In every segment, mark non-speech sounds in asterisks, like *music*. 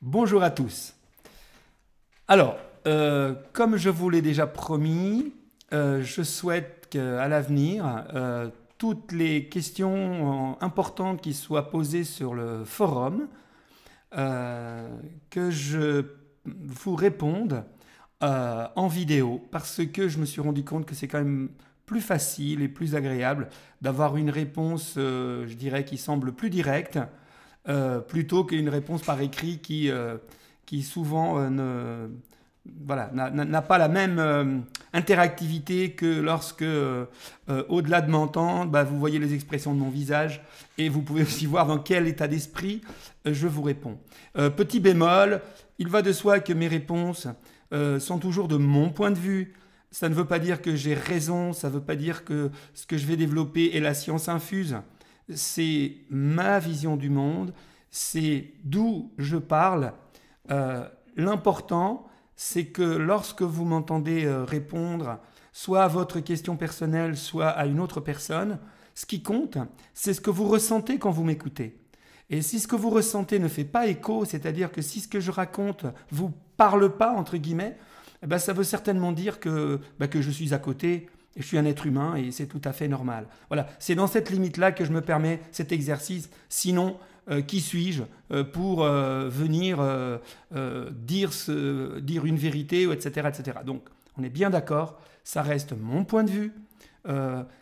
Bonjour à tous. Alors, euh, comme je vous l'ai déjà promis, euh, je souhaite qu'à l'avenir, euh, toutes les questions importantes qui soient posées sur le forum, que je vous réponde en vidéo, parce que je me suis rendu compte que c'est quand même plus facile et plus agréable d'avoir une réponse, je dirais, qui semble plus directe euh, plutôt qu'une réponse par écrit qui, euh, souvent euh, ne, voilà, n'a pas la même interactivité que lorsque, au-delà de m'entendre, bah, vous voyez les expressions de mon visage et vous pouvez aussi voir dans quel état d'esprit je vous réponds. petit bémol, il va de soi que mes réponses sont toujours de mon point de vue. Ça ne veut pas dire que j'ai raison, ça ne veut pas dire que ce que je vais développer est la science infuse c'est ma vision du monde, c'est d'où je parle. Euh, l'important, c'est que lorsque vous m'entendez euh, répondre, soit à votre question personnelle, soit à une autre personne, ce qui compte, c'est ce que vous ressentez quand vous m'écoutez. Et si ce que vous ressentez ne fait pas écho, c'est-à-dire que si ce que je raconte vous parle pas, entre guillemets, eh ben, ça veut certainement dire que, bah, que je suis à côté, je suis un être humain et c'est tout à fait normal. Voilà, c'est dans cette limite-là que je me permets cet exercice. Sinon, euh, qui suis-je euh, pour euh, venir dire, une vérité, etc., etc. Donc, on est bien d'accord, ça reste mon point de vue.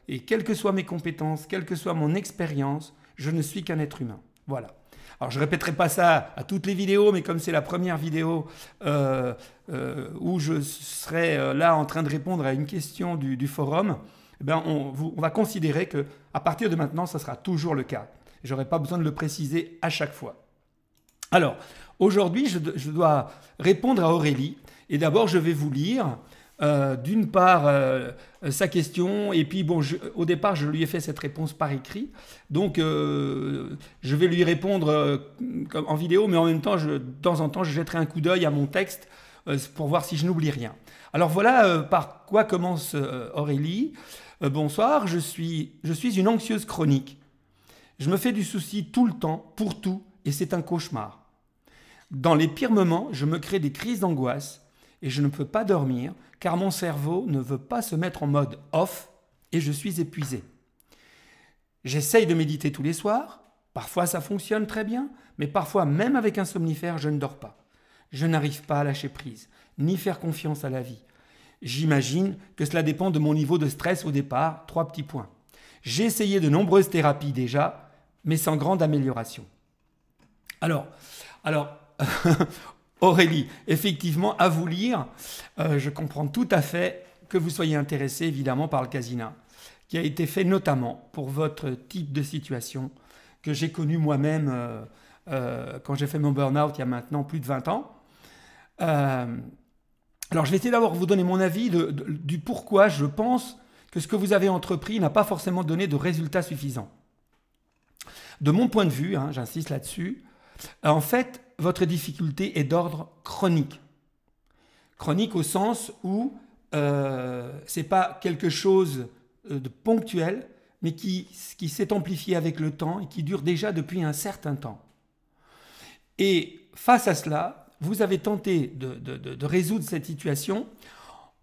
et quelles que soient mes compétences, quelle que soit mon expérience, je ne suis qu'un être humain. Voilà. Alors je répéterai pas ça à toutes les vidéos, mais comme c'est la première vidéo euh, euh, où je serai euh, là en train de répondre à une question du, forum, eh ben, on, va considérer que à partir de maintenant, ça sera toujours le cas. Je J'aurai pas besoin de le préciser à chaque fois. Alors aujourd'hui, je, dois répondre à Aurélie et d'abord je vais vous lire euh, d'une part euh, euh, sa question, et puis bon, au départ, je lui ai fait cette réponse par écrit. Donc, je vais lui répondre en vidéo, mais en même temps, je, de temps en temps, je jetterai un coup d'œil à mon texte pour voir si je n'oublie rien. Alors voilà par quoi commence Aurélie. bonsoir, je suis, je suis une anxieuse chronique. Je me fais du souci tout le temps, pour tout, et c'est un cauchemar. Dans les pires moments, je me crée des crises d'angoisse et je ne peux pas dormir car mon cerveau ne veut pas se mettre en mode off et je suis épuisé. J'essaye de méditer tous les soirs, parfois ça fonctionne très bien, mais parfois même avec un somnifère je ne dors pas. Je n'arrive pas à lâcher prise, ni faire confiance à la vie. J'imagine que cela dépend de mon niveau de stress au départ, trois petits points. J'ai essayé de nombreuses thérapies déjà, mais sans grande amélioration. Alors, alors *laughs* Aurélie, effectivement, à vous lire, euh, je comprends tout à fait que vous soyez intéressé évidemment par le casino, qui a été fait notamment pour votre type de situation que j'ai connu moi-même euh, euh, quand j'ai fait mon burn-out il y a maintenant plus de 20 ans. alors je vais essayer d'abord vous donner mon avis du pourquoi je pense que ce que vous avez entrepris n'a pas forcément donné de résultats suffisants. De mon point de vue, hein, j'insiste là-dessus, en fait, votre difficulté est d'ordre chronique. Chronique au sens où ce euh, c'est pas quelque chose euh, de ponctuel, mais qui, s'est amplifié avec le temps et qui dure déjà depuis un certain temps. Et face à cela, vous avez tenté de, résoudre cette situation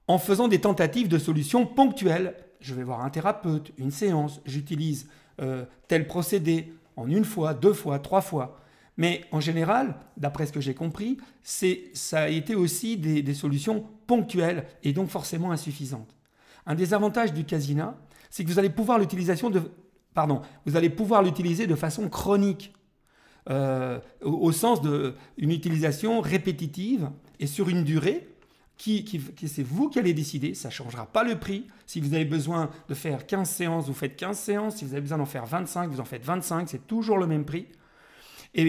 en faisant des tentatives de solutions ponctuelles. Je vais voir un thérapeute, une séance, j'utilise euh, tel procédé en une fois, deux fois, trois fois. Mais en général, d'après ce que j'ai compris, ça a été aussi des, solutions ponctuelles et donc forcément insuffisantes. Un des avantages du casino, c'est que vous allez pouvoir l'utilisation de, pardon, vous allez pouvoir l'utiliser de façon chronique, euh, au, sens sens d'une utilisation répétitive et sur une durée qui, qui, c'est vous qui allez décider, ça ne changera pas le prix. Si vous avez besoin de faire 15 séances, vous faites 15 séances. Si vous avez besoin d'en faire 25, vous en faites 25, c'est toujours le même prix. Et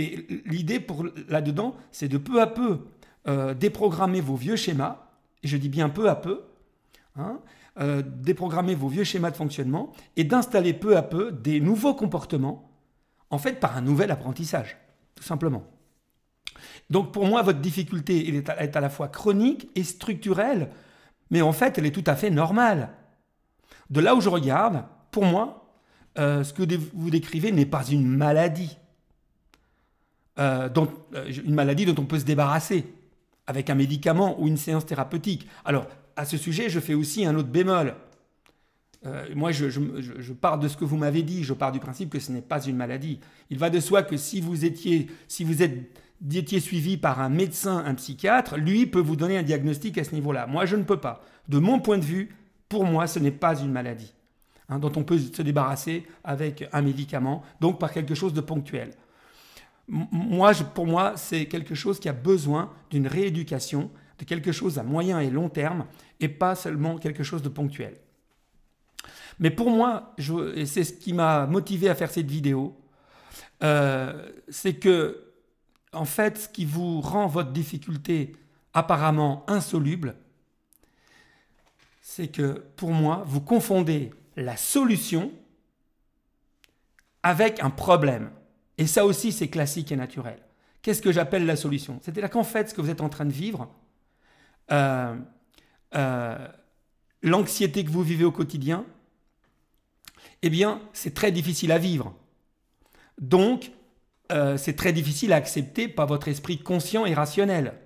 l'idée pour là-dedans, c'est de peu à peu euh, déprogrammer vos vieux schémas, et je dis bien peu à peu, hein, euh, déprogrammer vos vieux schémas de fonctionnement et d'installer peu à peu des nouveaux comportements, en fait par un nouvel apprentissage, tout simplement. Donc pour moi, votre difficulté est, à, la fois chronique et structurelle, mais en fait, elle est tout à fait normale. De là où je regarde, pour moi, euh, ce que vous décrivez n'est pas une maladie. Euh, euh, une maladie dont on peut se débarrasser avec un médicament ou une séance thérapeutique. Alors, à ce sujet, je fais aussi un autre bémol. Euh, moi, je, pars de ce que vous m'avez dit, je pars du principe que ce n'est pas une maladie. Il va de soi que si vous étiez, si vous êtes, étiez suivi par un médecin, un psychiatre, lui peut vous donner un diagnostic à ce niveau-là. Moi, je ne peux pas. De mon point de vue, pour moi, ce n'est pas une maladie hein, dont on peut se débarrasser avec un médicament, donc par quelque chose de ponctuel. Moi, pour moi, c'est quelque chose qui a besoin d'une rééducation, de quelque chose à moyen et long terme, et pas seulement quelque chose de ponctuel. Mais pour moi, et c'est ce qui m'a motivé à faire cette vidéo, euh, c'est que, en fait, ce qui vous rend votre difficulté apparemment insoluble, c'est que pour moi, vous confondez la solution avec un problème. Et ça aussi, c'est classique et naturel. Qu'est-ce que j'appelle la solution C'est-à-dire qu'en fait, ce que vous êtes en train de vivre, euh, euh, l'anxiété que vous vivez au quotidien, eh bien, c'est très difficile à vivre. Donc, euh, c'est très difficile à accepter par votre esprit conscient et rationnel.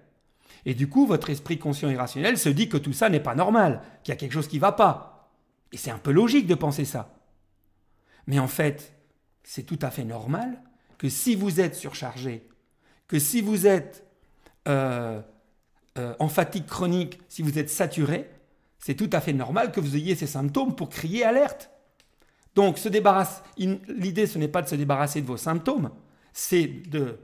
Et du coup, votre esprit conscient et rationnel se dit que tout ça n'est pas normal, qu'il y a quelque chose qui ne va pas. Et c'est un peu logique de penser ça. Mais en fait, c'est tout à fait normal que si vous êtes surchargé, que si vous êtes euh, euh, en fatigue chronique, si vous êtes saturé, c'est tout à fait normal que vous ayez ces symptômes pour crier alerte. Donc l'idée ce n'est pas de se débarrasser de vos symptômes, c'est de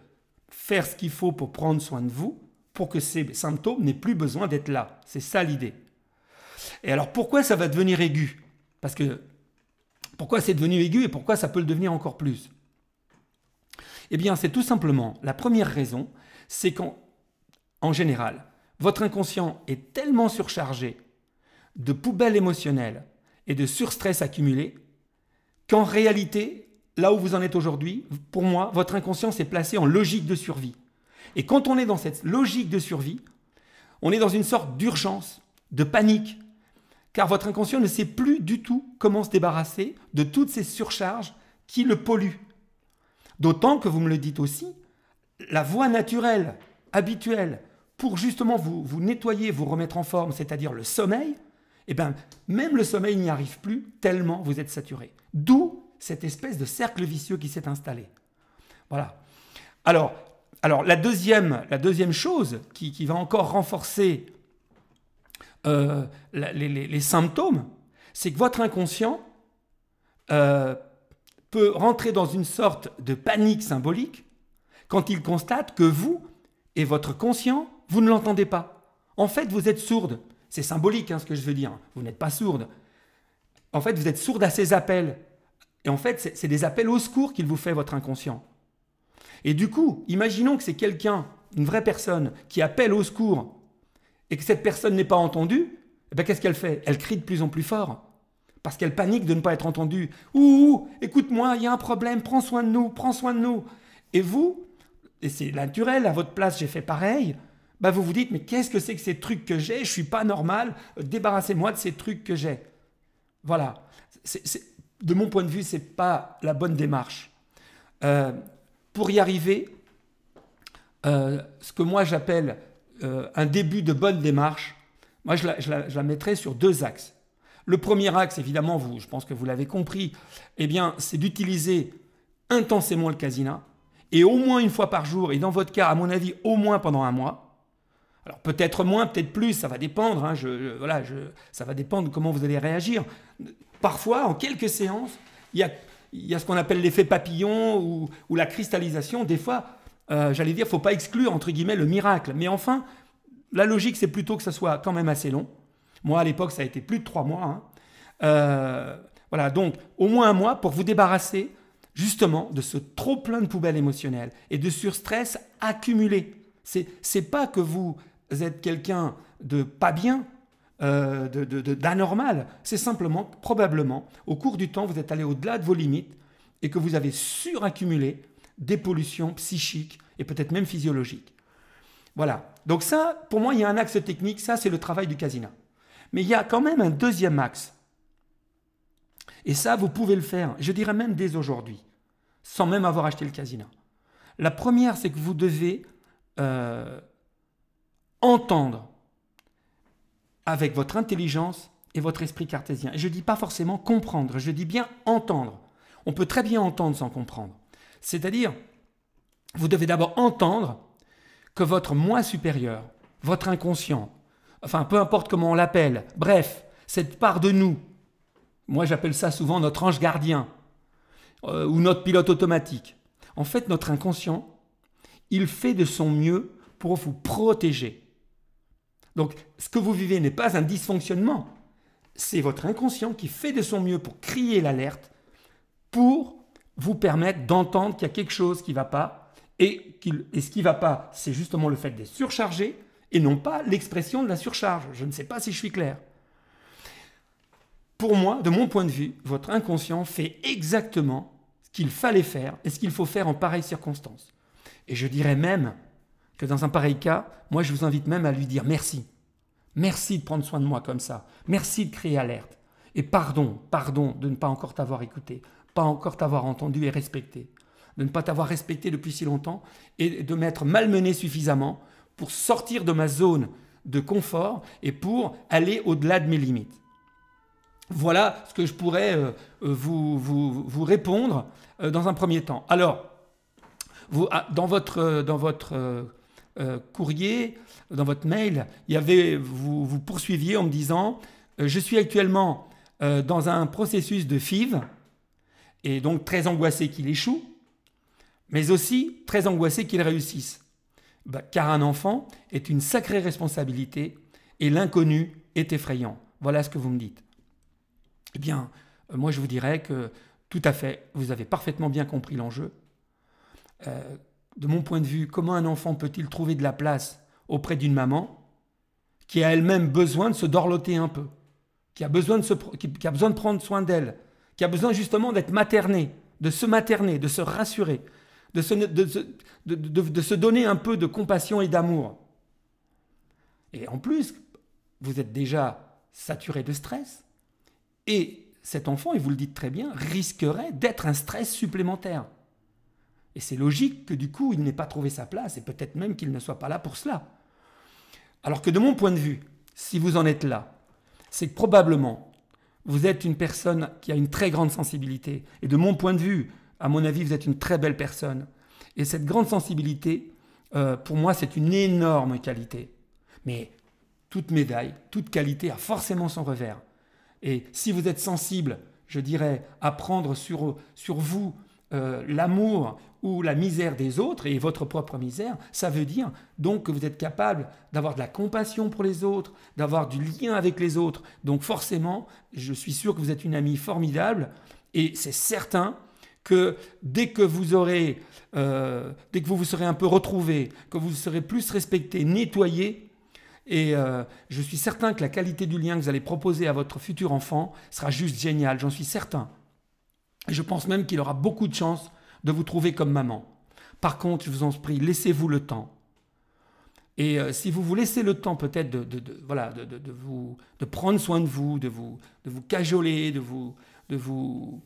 faire ce qu'il faut pour prendre soin de vous, pour que ces symptômes n'aient plus besoin d'être là. C'est ça l'idée. Et alors pourquoi ça va devenir aigu Parce que pourquoi c'est devenu aigu et pourquoi ça peut le devenir encore plus eh bien, c'est tout simplement la première raison, c'est qu'en en général, votre inconscient est tellement surchargé de poubelles émotionnelles et de surstress accumulé qu'en réalité, là où vous en êtes aujourd'hui, pour moi, votre inconscient s'est placé en logique de survie. Et quand on est dans cette logique de survie, on est dans une sorte d'urgence, de panique, car votre inconscient ne sait plus du tout comment se débarrasser de toutes ces surcharges qui le polluent D'autant que vous me le dites aussi, la voie naturelle, habituelle, pour justement vous, nettoyer, vous remettre en forme, c'est-à-dire le sommeil, eh bien, même le sommeil n'y arrive plus tellement vous êtes saturé. D'où cette espèce de cercle vicieux qui s'est installé. Voilà. Alors, alors la, deuxième, la deuxième chose qui, va encore renforcer euh, les, symptômes, c'est que votre inconscient euh, peut rentrer dans une sorte de panique symbolique quand il constate que vous et votre conscient, vous ne l'entendez pas. En fait, vous êtes sourde. C'est symbolique hein, ce que je veux dire. Vous n'êtes pas sourde. En fait, vous êtes sourde à ses appels. Et en fait, c'est des appels au secours qu'il vous fait votre inconscient. Et du coup, imaginons que c'est quelqu'un, une vraie personne, qui appelle au secours et que cette personne n'est pas entendue, eh ben, qu'est-ce qu'elle fait Elle crie de plus en plus fort parce qu'elle panique de ne pas être entendue. Ouh, écoute-moi, il y a un problème, prends soin de nous, prends soin de nous. Et vous, et c'est naturel, à votre place j'ai fait pareil, bah vous vous dites, mais qu'est-ce que c'est que ces trucs que j'ai Je suis pas normal, débarrassez-moi de ces trucs que j'ai. Voilà. de mon point de vue, c'est pas la bonne démarche. Euh, pour y arriver, euh, ce que moi j'appelle euh, un début de bonne démarche, moi je la, je, je la mettrais sur deux axes. Le premier axe, évidemment, vous, je pense que vous l'avez compris, eh bien, c'est d'utiliser intensément le casino et au moins une fois par jour, et dans votre cas, à mon avis, au moins pendant un mois. Alors peut-être moins, peut-être plus, ça va dépendre. Hein, voilà, ça va dépendre de comment vous allez réagir. Parfois, en quelques séances, il y a, ce qu'on appelle l'effet papillon ou, la cristallisation. Des fois, euh, j'allais dire, faut pas exclure entre guillemets le miracle. Mais enfin, la logique, c'est plutôt que ça soit quand même assez long. Moi, à l'époque, ça a été plus de trois mois. Hein. Euh, voilà, donc au moins un mois pour vous débarrasser justement de ce trop plein de poubelles émotionnelles et de surstress accumulé. C'est, c'est pas que vous êtes quelqu'un de pas bien, euh, d'anormal. C'est simplement, probablement, au cours du temps, vous êtes allé au-delà de vos limites et que vous avez suraccumulé des pollutions psychiques et peut-être même physiologiques. Voilà. Donc ça, pour moi, il y a un axe technique. Ça, c'est le travail du casino. Mais il y a quand même un deuxième axe. Et ça, vous pouvez le faire, je dirais même dès aujourd'hui, sans même avoir acheté le casino. La première, c'est que vous devez euh, entendre avec votre intelligence et votre esprit cartésien. Et je ne dis pas forcément comprendre, je dis bien entendre. On peut très bien entendre sans comprendre. C'est-à-dire, vous devez d'abord entendre que votre moi supérieur, votre inconscient, enfin peu importe comment on l'appelle, bref, cette part de nous, moi j'appelle ça souvent notre ange gardien euh, ou notre pilote automatique. En fait, notre inconscient, il fait de son mieux pour vous protéger. Donc, ce que vous vivez n'est pas un dysfonctionnement, c'est votre inconscient qui fait de son mieux pour crier l'alerte, pour vous permettre d'entendre qu'il y a quelque chose qui ne va pas. Et, et ce qui ne va pas, c'est justement le fait d'être surchargé, et non pas l'expression de la surcharge. Je ne sais pas si je suis clair. Pour moi, de mon point de vue, votre inconscient fait exactement ce qu'il fallait faire et ce qu'il faut faire en pareilles circonstances. Et je dirais même que dans un pareil cas, moi je vous invite même à lui dire merci. Merci de prendre soin de moi comme ça. Merci de créer alerte. Et pardon, pardon de ne pas encore t'avoir écouté, pas encore t'avoir entendu et respecté, de ne pas t'avoir respecté depuis si longtemps et de m'être malmené suffisamment pour sortir de ma zone de confort et pour aller au-delà de mes limites. Voilà ce que je pourrais euh, euh, vous, répondre euh, dans un premier temps. Alors, ah, dans votre, courrier, dans votre mail, y avait, vous, vous poursuiviez en me disant, je suis actuellement dans un processus de FIV, et donc très angoissé qu'il échoue, mais aussi très angoissé qu'il réussisse. Bah, car un enfant est une sacrée responsabilité et l'inconnu est effrayant. Voilà ce que vous me dites. Eh bien, euh, moi je vous dirais que tout à fait, vous avez parfaitement bien compris l'enjeu. Euh, de mon point de vue, comment un enfant peut-il trouver de la place auprès d'une maman qui a elle-même besoin de se dorloter un peu, qui a besoin de, qui a besoin de prendre soin d'elle, qui a besoin justement d'être maternée, de se materner, de se rassurer de se, donner un peu de compassion et d'amour. Et en plus, vous êtes déjà saturé de stress, et cet enfant, et vous le dites très bien, risquerait d'être un stress supplémentaire. Et c'est logique que du coup, il n'ait pas trouvé sa place, et peut-être même qu'il ne soit pas là pour cela. Alors que de mon point de vue, si vous en êtes là, c'est que probablement, vous êtes une personne qui a une très grande sensibilité. Et de mon point de vue, à mon avis, vous êtes une très belle personne. Et cette grande sensibilité, euh, pour moi, c'est une énorme qualité. Mais toute médaille, toute qualité a forcément son revers. Et si vous êtes sensible, je dirais, à prendre sur, vous euh, l'amour ou la misère des autres et votre propre misère, ça veut dire donc que vous êtes capable d'avoir de la compassion pour les autres, d'avoir du lien avec les autres. Donc forcément, je suis sûr que vous êtes une amie formidable et c'est certain que dès que vous aurez, euh, dès que vous vous serez un peu retrouvé, que vous serez plus respecté, nettoyé, et euh, je suis certain que la qualité du lien que vous allez proposer à votre futur enfant sera juste géniale, j'en suis certain. Et je pense même qu'il aura beaucoup de chance de vous trouver comme maman. Par contre, je vous en prie, laissez-vous le temps. Et euh, si vous vous laissez le temps peut-être de, voilà, de, vous, de prendre soin de vous, de vous, de vous cajoler, de vous, de vous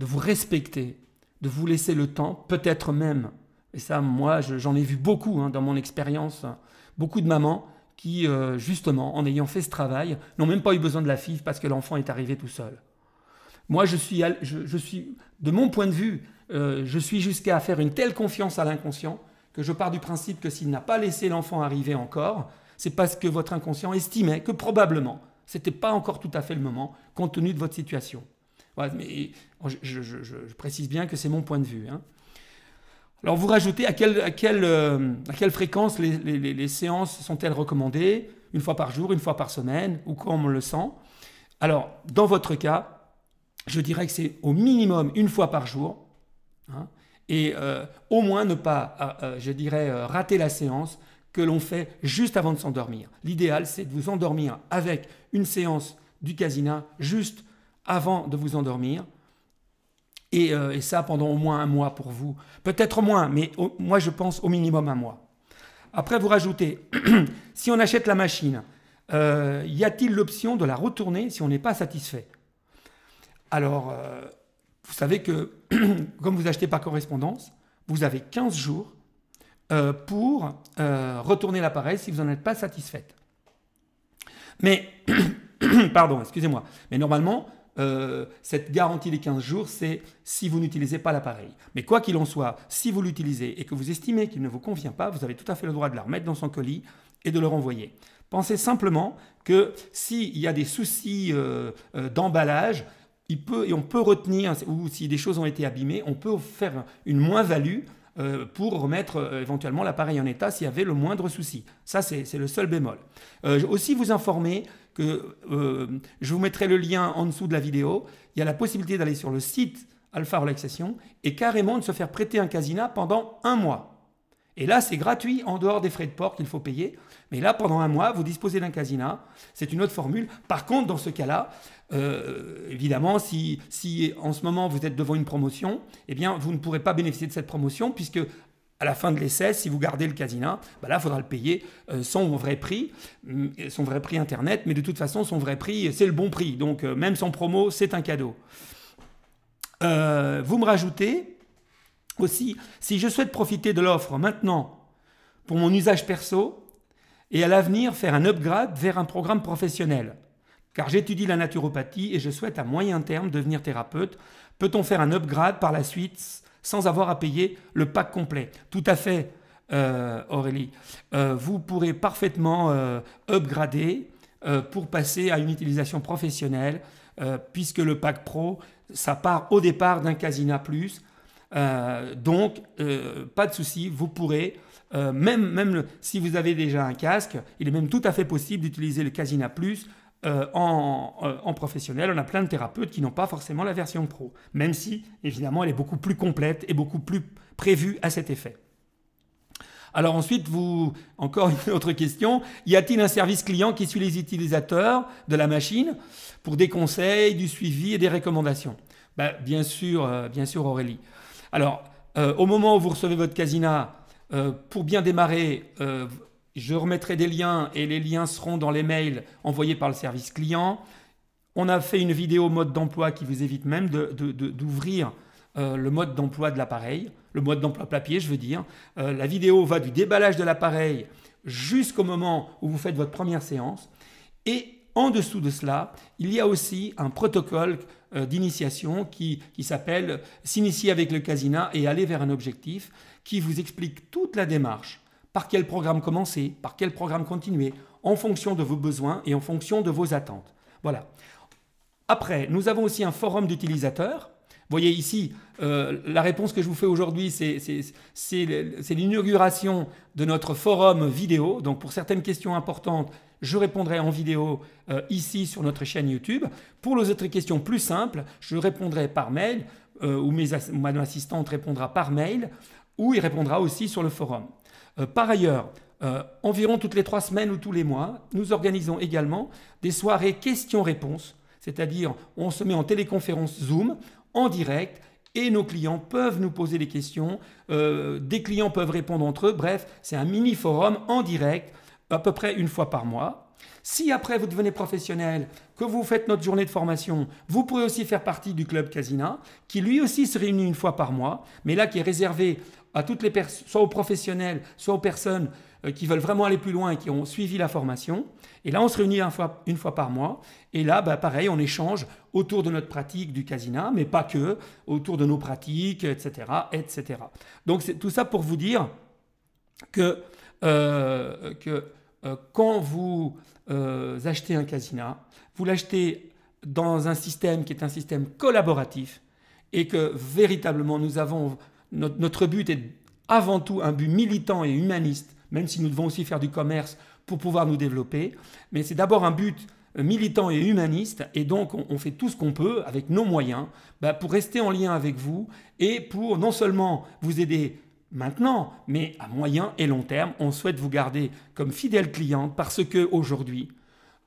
de vous respecter, de vous laisser le temps, peut-être même, et ça moi j'en ai vu beaucoup hein, dans mon expérience, beaucoup de mamans qui euh, justement en ayant fait ce travail n'ont même pas eu besoin de la fille parce que l'enfant est arrivé tout seul. Moi je suis, de mon point de vue, euh, je suis jusqu'à faire une telle confiance à l'inconscient que je pars du principe que s'il n'a pas laissé l'enfant arriver encore, c'est parce que votre inconscient estimait que probablement, ce n'était pas encore tout à fait le moment, compte tenu de votre situation mais je, précise bien que c'est mon point de vue. Hein. Alors vous rajoutez à quelle, à quelle, euh, fréquence les, séances sont-elles recommandées Une fois par jour, une fois par semaine, ou comme on le sent Alors, dans votre cas, je dirais que c'est au minimum une fois par jour. Hein, et euh, au moins ne pas, euh, je dirais, rater la séance que l'on fait juste avant de s'endormir. L'idéal, c'est de vous endormir avec une séance du casino, juste avant de vous endormir. Euh, et, ça pendant au moins un mois pour vous. Peut-être moins, mais moi je pense au minimum un mois. Après, vous rajoutez, *clears throat* si on achète la machine, euh, y a-t-il l'option de la retourner si on n'est pas satisfait Alors, euh, vous savez que *clears throat* comme vous achetez par correspondance, vous avez 15 jours pour retourner l'appareil si vous n'en êtes pas satisfait. Mais, *clears throat* pardon, excusez-moi, mais normalement, euh, cette garantie des 15 jours, c'est si vous n'utilisez pas l'appareil. Mais quoi qu'il en soit, si vous l'utilisez et que vous estimez qu'il ne vous convient pas, vous avez tout à fait le droit de la remettre dans son colis et de le renvoyer. Pensez simplement que s'il y a des soucis euh, euh, d'emballage, il peut, et on peut retenir, ou si des choses ont été abîmées, on peut faire une moins-value euh, pour remettre euh, éventuellement l'appareil en état s'il y avait le moindre souci. Ça, c'est le seul bémol. Euh, aussi vous informer que euh, je vous mettrai le lien en dessous de la vidéo. Il y a la possibilité d'aller sur le site Alpha Relaxation et carrément de se faire prêter un casino pendant un mois. Et là, c'est gratuit en dehors des frais de port qu'il faut payer. Mais là, pendant un mois, vous disposez d'un casino. C'est une autre formule. Par contre, dans ce cas-là, euh, évidemment, si, en ce moment vous êtes devant une promotion, eh bien, vous ne pourrez pas bénéficier de cette promotion puisque à la fin de l'essai, si vous gardez le casino, bah là, il faudra le payer euh, son vrai prix, mm, son vrai prix Internet, mais de toute façon, son vrai prix, c'est le bon prix. Donc, euh, même sans promo, c'est un cadeau. vous me rajoutez aussi, si je souhaite profiter de l'offre maintenant pour mon usage perso et à l'avenir faire un upgrade vers un programme professionnel, car j'étudie la naturopathie et je souhaite à moyen terme devenir thérapeute, peut-on faire un upgrade par la suite sans avoir à payer le pack complet Tout à fait, euh, Aurélie. Euh, vous pourrez parfaitement euh, upgrader pour passer à une utilisation professionnelle, puisque le pack pro, ça part au départ d'un Casina Plus euh, donc, euh, pas de souci, vous pourrez, euh, même, même si vous avez déjà un casque, il est même tout à fait possible d'utiliser le Casina Plus en, professionnel, on a plein de thérapeutes qui n'ont pas forcément la version pro, même si évidemment elle est beaucoup plus complète et beaucoup plus prévue à cet effet. Alors ensuite, vous encore une *laughs* autre question y a-t-il un service client qui suit les utilisateurs de la machine pour des conseils, du suivi et des recommandations ben, Bien sûr, bien sûr Aurélie. Alors, euh, au moment où vous recevez votre Casina, euh, pour bien démarrer, euh, je remettrai des liens et les liens seront dans les mails envoyés par le service client. On a fait une vidéo mode d'emploi qui vous évite même d'ouvrir le mode d'emploi de l'appareil, le mode d'emploi papier, je veux dire. la vidéo va du déballage de l'appareil jusqu'au moment où vous faites votre première séance. Et en dessous de cela, il y a aussi un protocole euh, d'initiation qui, s'appelle S'initier avec le casino et aller vers un objectif, qui vous explique toute la démarche, par quel programme commencer, par quel programme continuer, en fonction de vos besoins et en fonction de vos attentes. Voilà. Après, nous avons aussi un forum d'utilisateurs voyez ici, euh, la réponse que je vous fais aujourd'hui, c'est l'inauguration de notre forum vidéo. Donc pour certaines questions importantes, je répondrai en vidéo euh, ici sur notre chaîne YouTube. Pour les autres questions plus simples, je répondrai par mail euh, ou mes assistante répondra par mail ou il répondra aussi sur le forum. par ailleurs, environ toutes les trois semaines ou tous les mois, nous organisons également des soirées questions-réponses c'est-à-dire on se met en téléconférence Zoom, en direct et nos clients peuvent nous poser des questions, euh, des clients peuvent répondre entre eux, bref, c'est un mini forum en direct à peu près une fois par mois. Si après vous devenez professionnel, que vous faites notre journée de formation, vous pourrez aussi faire partie du club Casina, qui lui aussi se réunit une fois par mois, mais là qui est réservé à toutes les personnes soit aux professionnels, soit aux personnes euh, qui veulent vraiment aller plus loin et qui ont suivi la formation. Et là, on se réunit fois, une fois par mois. Et là, bah, pareil, on échange autour de notre pratique du casino, mais pas que, autour de nos pratiques, etc. etc. Donc, c'est tout ça pour vous dire que, euh, que euh, quand vous achetez un casino, vous l'achetez dans un système qui est un système collaboratif et que véritablement nous avons notre but est avant tout un but militant et humaniste même si nous devons aussi faire du commerce pour pouvoir nous développer. Mais c'est d'abord un but euh, militant et humaniste, et donc on, fait tout ce qu'on peut avec nos moyens bah, pour rester en lien avec vous et pour non seulement vous aider maintenant, mais à moyen et long terme, on souhaite vous garder comme fidèle client parce que aujourd'hui,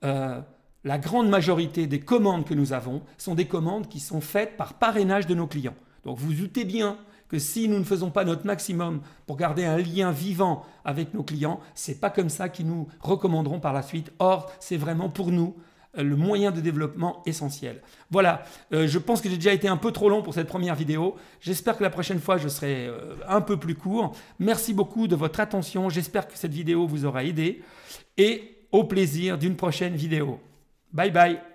euh, la grande majorité des commandes que nous avons sont des commandes qui sont faites par parrainage de nos clients. Donc vous doutez bien que si nous ne faisons pas notre maximum pour garder un lien vivant avec nos clients, c'est pas comme ça qu'ils nous recommanderont par la suite. Or, c'est vraiment pour nous euh, le moyen de développement essentiel. Voilà, euh, je pense que j'ai déjà été un peu trop long pour cette première vidéo. J'espère que la prochaine fois, je serai euh, un peu plus court. Merci beaucoup de votre attention. J'espère que cette vidéo vous aura aidé et au plaisir d'une prochaine vidéo. Bye bye